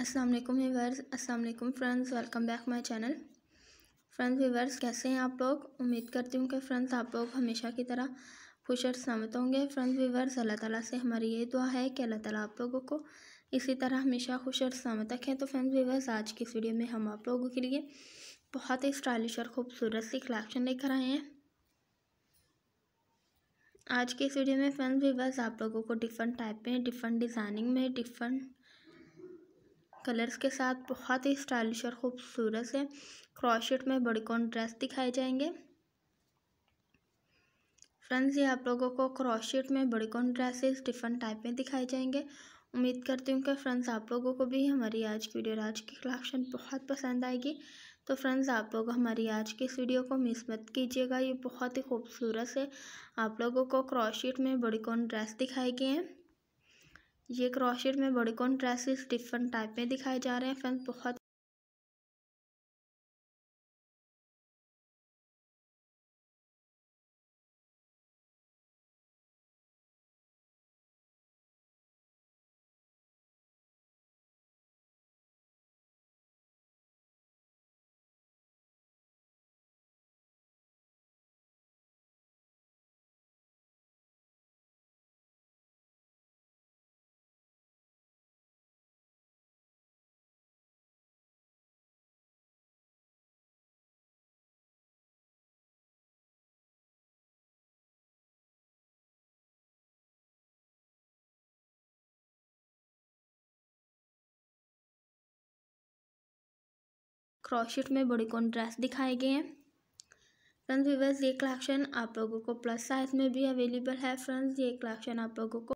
अस्सलाम वालेकुम व्यूवर्स अस्सलाम वालेकुम friends welcome back my channel friends viewers कैसे हैं आप लोग उम्मीद करती हूँ कि फ्रेंड्स आप लोग हमेशा की तरह खुश और सहमत होंगे फ्रेंड्स व्यूवर्स अल्लाह ताला से हमारी ये दुआ है कि अल्लाह ताला आप लोगों को इसी तरह हमेशा खुश और सहमत रखें तो फ्रेंड्स व्यूवर्स आज की इस वीडियो में हम आप लोगों के लिए बहुत ही स्टाइलिश और खूबसूरत सी कलेक्शन लेकर आए हैं आज के इस वीडियो में फ्रेंड्स वीवर्स आप लोगों को डिफरेंट टाइप में डिफरेंट डिज़ाइनिंग में डिफरेंट कलर्स के साथ बहुत ही स्टाइलिश और ख़ूबसूरत से क्रॉशेट में कौन ड्रेस दिखाए जाएंगे फ्रेंड्स ये आप लोगों को क्रॉशेट में कौन ड्रेसेस डिफरेंट टाइप में दिखाए जाएंगे उम्मीद करती हूँ कि फ्रेंड्स आप लोगों को भी हमारी आज की वीडियो आज की कलेक्शन बहुत पसंद आएगी तो फ्रेंड्स आप लोग हमारी आज की इस वीडियो को मिस मत कीजिएगा ये बहुत ही खूबसूरत है आप लोगों को क्रॉशेट में कौन ड्रेस दिखाई गए हैं ये क्रोशेट में बॉडीकॉन ड्रेसेस डिफरेंट टाइप में दिखाए जा रहे हैं फ्रेंड्स बहुत क्रॉशिट में कौन ड्रेस दिखाए गए हैं फ्रेंड्स व्यूवर्स ये कलेक्शन आप लोगों को प्लस साइज में भी अवेलेबल है फ्रेंड्स ये कलेक्शन आप लोगों को